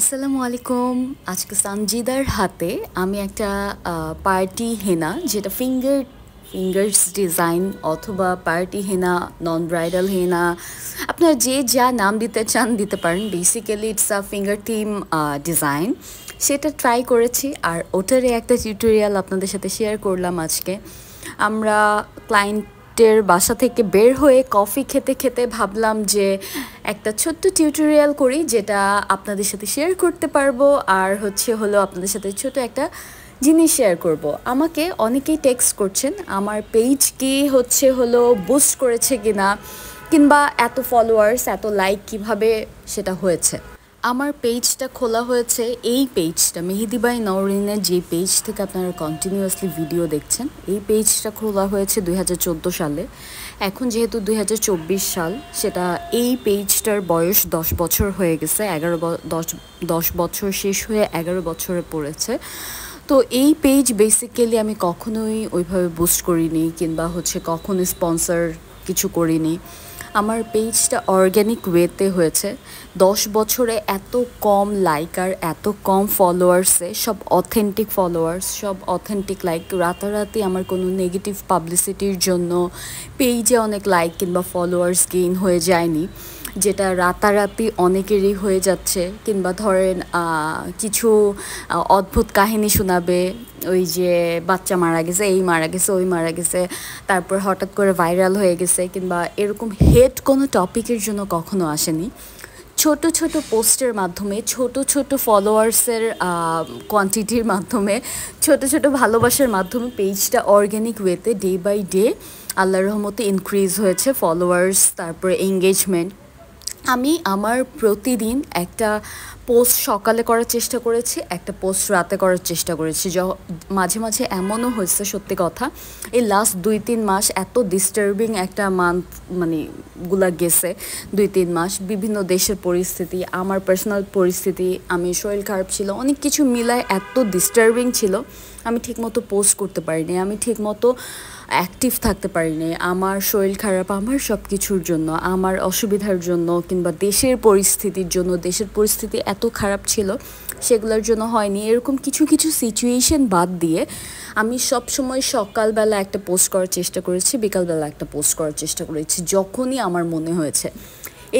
আসসালামু আলাইকুম আজকে সানজিদার হাতে আমি একটা পার্টি হেনা যেটা ফিঙ্গার ফিঙ্গার্স ডিজাইন অথবা party henna non bridal henna আপনার যে যা নাম দিতে চান দিতে পারেন basically it's a finger theme design সেটা ট্রাই করেছি আর ওটারে একটা টিউটোরিয়াল আপনাদের সাথে শেয়ার করলাম আজকে আমরা ক্লায়েন্ট টের বাসা থেকে বের হয়ে কফি খেতে খেতে ভাবলাম যে একটা ছোট্ট টিউটোরিয়াল করি যেটা আপনাদের সাথে শেয়ার করতে পারবো আর হচ্ছে হলো আপনাদের সাথে ছোট একটা জিনিস শেয়ার করব। আমাকে অনেকেই টেক্সট করছেন আমার পেজ কি হচ্ছে হলো বুস্ট করেছে কিনা কিংবা এত ফলোয়ার্স এত লাইক কিভাবে সেটা হয়েছে আমার পেজটা খোলা হয়েছে এই পেজটা মেহেদি নওরিনের যে পেজ থেকে আপনারা কন্টিনিউয়াসলি ভিডিও দেখছেন এই পেজটা খোলা হয়েছে দুই সালে এখন যেহেতু দুই সাল সেটা এই পেজটার বয়স দশ বছর হয়ে গেছে এগারো দশ দশ বছর শেষ হয়ে এগারো বছরে পড়েছে তো এই পেজ বেসিক্যালি আমি কখনোই ওইভাবে বুস্ট করিনি কিংবা হচ্ছে কখনো স্পন্সার কিছু করিনি আমার পেজটা অর্গ্যানিক ওয়েতে হয়েছে দশ বছরে এত কম লাইক আর এত কম ফলোয়ার্সে সব অথেন্টিক ফলোয়ার্স সব অথেন্টিক লাইক রাতারাতি আমার কোনো নেগেটিভ পাবলিসিটির জন্য পেজে অনেক লাইক কিংবা ফলোয়ার্স গেইন হয়ে যায়নি যেটা রাতারাতি অনেকেরই হয়ে যাচ্ছে কিংবা ধরেন কিছু অদ্ভুত কাহিনী শোনাবে ওই যে বাচ্চা মারা গেছে এই মারা গেছে ওই মারা গেছে তারপর হঠাৎ করে ভাইরাল হয়ে গেছে কিংবা এরকম হেড কোনো টপিকের জন্য কখনো আসেনি ছোট ছোট পোস্টের মাধ্যমে ছোট ছোট ফলোয়ার্সের কোয়ান্টিটির মাধ্যমে ছোট ছোট ভালোবাসার মাধ্যমে পেজটা অর্গ্যানিক ওয়েতে ডে বাই ডে আল্লাহ রহমতে ইনক্রিজ হয়েছে ফলোয়ার্স তারপরে এঙ্গেজমেন্ট আমি আমার প্রতিদিন একটা পোস্ট সকালে করার চেষ্টা করেছি একটা পোস্ট রাতে করার চেষ্টা করেছি য মাঝে মাঝে এমনও হয়েছে সত্যি কথা এই লাস্ট দুই তিন মাস এত ডিস্টার্বিং একটা মান্থ মানে গুলা গেছে দুই তিন মাস বিভিন্ন দেশের পরিস্থিতি আমার পার্সোনাল পরিস্থিতি আমি শরীর খারাপ ছিল অনেক কিছু মিলায় এত ডিস্টার্বিং ছিল আমি ঠিকমতো পোস্ট করতে পারিনি আমি ঠিকমতো অ্যাক্টিভ থাকতে পারিনি আমার শরীর খারাপ আমার সব কিছুর জন্য আমার অসুবিধার জন্য কিংবা দেশের পরিস্থিতির জন্য দেশের পরিস্থিতি এত খারাপ ছিল সেগুলোর জন্য হয়নি এরকম কিছু কিছু সিচুয়েশন বাদ দিয়ে আমি সব সময় সকালবেলা একটা পোস্ট করার চেষ্টা করেছি বিকালবেলা একটা পোস্ট করার চেষ্টা করেছি যখনই আমার মনে হয়েছে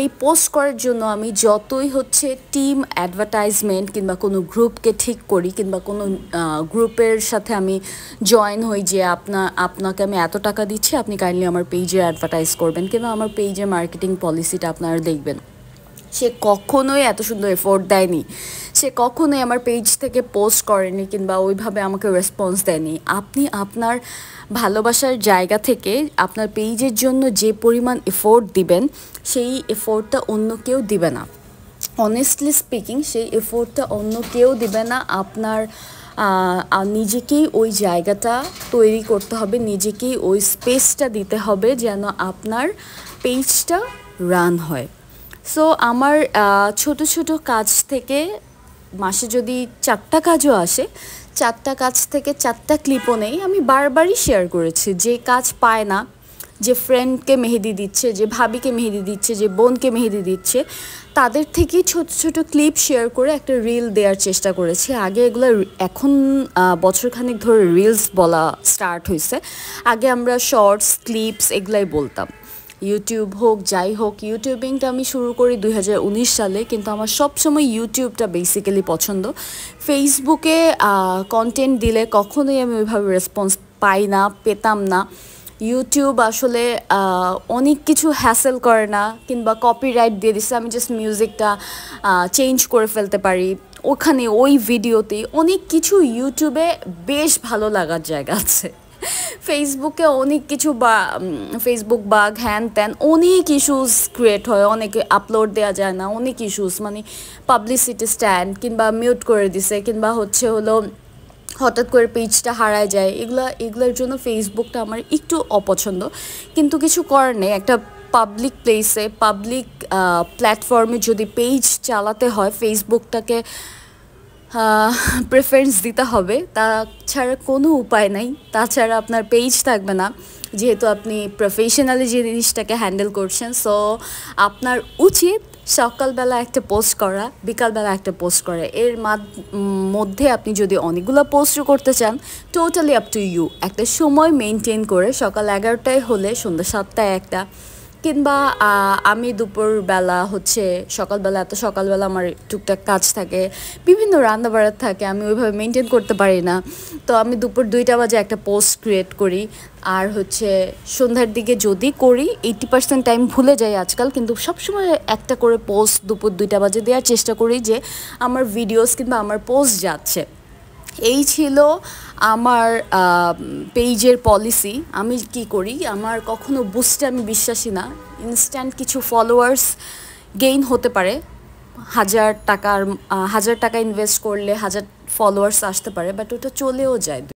এই পোস্ট করার জন্য আমি যতই হচ্ছে টিম অ্যাডভার্টাইজমেন্ট কিংবা কোনো গ্রুপকে ঠিক করি কিংবা কোনো গ্রুপের সাথে আমি জয়েন হই যে আপনা আপনাকে আমি এত টাকা দিচ্ছি আপনি কাইন্ডলি আমার পেজে অ্যাডভার্টাইজ করবেন কিংবা আমার পেজে মার্কেটিং পলিসিটা আপনারা দেখবেন সে কখনোই এত সুন্দর এফোর্ট দেয়নি সে কখনোই আমার পেজ থেকে পোস্ট করেনি কিংবা ওইভাবে আমাকে রেসপন্স দেয়নি আপনি আপনার ভালোবাসার জায়গা থেকে আপনার পেজের জন্য যে পরিমাণ এফোর্ট দিবেন সেই এফোর্টটা অন্য কেউ দিবে না অনেস্টলি স্পিকিং সেই এফোর্টটা অন্য কেউ দিবে না আপনার নিজেকেই ওই জায়গাটা তৈরি করতে হবে নিজেকেই ওই স্পেসটা দিতে হবে যেন আপনার পেজটা রান হয় সো আমার ছোট ছোট কাজ থেকে মাসে যদি চারটা কাজও আসে চারটা কাজ থেকে চারটা ক্লিপও নেই আমি বারবারই শেয়ার করেছি যে কাজ পায় না যে ফ্রেন্ডকে মেহেদি দিচ্ছে যে ভাবিকে মেহেদি দিচ্ছে যে বোনকে মেহেদি দিচ্ছে তাদের থেকেই ছোট ছোট ক্লিপ শেয়ার করে একটা রিল দেওয়ার চেষ্টা করেছি আগে এগুলো এখন বছরখানেক ধরে রিলস বলা স্টার্ট হয়েছে আগে আমরা শর্টস ক্লিপস এগুলাই বলতাম ইউটিউব হোক যাই হোক ইউটিউবিংটা আমি শুরু করি দুই সালে কিন্তু আমার সবসময় ইউটিউবটা বেসিক্যালি পছন্দ ফেসবুকে কন্টেন্ট দিলে কখনোই আমি ওইভাবে রেসপন্স পাই না পেতাম না ইউটিউব আসলে অনেক কিছু হ্যাসেল করে না কিংবা কপিরাইট দিয়ে দিচ্ছে আমি জাস্ট মিউজিকটা চেঞ্জ করে ফেলতে পারি ওখানে ওই ভিডিওতে অনেক কিছু ইউটিউবে বেশ ভালো লাগার জায়গা আছে ফেসবুকে অনেক কিছু বা ফেসবুক বা হ্যান ত্যান অনেক ইস্যুস ক্রিয়েট হয় অনেকে আপলোড দেওয়া যায় না অনেক ইস্যুস মানে পাবলিসিটি স্ট্যান্ড কিংবা মিউট করে দিছে কিংবা হচ্ছে হলো হঠাৎ করে পেজটা হারায় যায় এগুলো এগুলোর জন্য ফেসবুকটা আমার একটু অপছন্দ কিন্তু কিছু করার নেই একটা পাবলিক প্লেসে পাবলিক প্ল্যাটফর্মে যদি পেজ চালাতে হয় ফেসবুকটাকে প্রেফারেন্স দিতে হবে তাছাড়া কোনো উপায় নাই তাছাড়া আপনার পেজ থাকবে না যেহেতু আপনি প্রফেশনালি যে জিনিসটাকে হ্যান্ডেল করছেন সো আপনার উচিত সকালবেলা একটা পোস্ট করা বিকালবেলা একটা পোস্ট করা এর মধ্যে আপনি যদি অনেকগুলো পোস্টও করতে চান টোটালি আপ টু ইউ একটা সময় মেনটেন করে সকাল এগারোটায় হলে সন্ধ্যা সাতটায় একটা কিংবা আমি দুপুরবেলা হচ্ছে সকালবেলা এত সকালবেলা আমার টুকটাক কাজ থাকে বিভিন্ন রান্না বাড়ার থাকে আমি ওইভাবে মেনটেন করতে পারি না তো আমি দুপুর দুইটা বাজে একটা পোস্ট ক্রিয়েট করি আর হচ্ছে সন্ধ্যার দিকে যদি করি এইটি পার্সেন্ট টাইম ভুলে যাই আজকাল কিন্তু সবসময় একটা করে পোস্ট দুপুর দুইটা বাজে দেওয়ার চেষ্টা করি যে আমার ভিডিওস কিংবা আমার পোস্ট যাচ্ছে এই ছিল আমার পেজের পলিসি আমি কি করি আমার কখনো বুস্টে আমি বিশ্বাসী না ইনস্ট্যান্ট কিছু ফলোয়ার্স গেইন হতে পারে হাজার টাকার হাজার টাকা ইনভেস্ট করলে হাজার ফলোয়ার্স আসতে পারে বাট ওটা চলেও যায়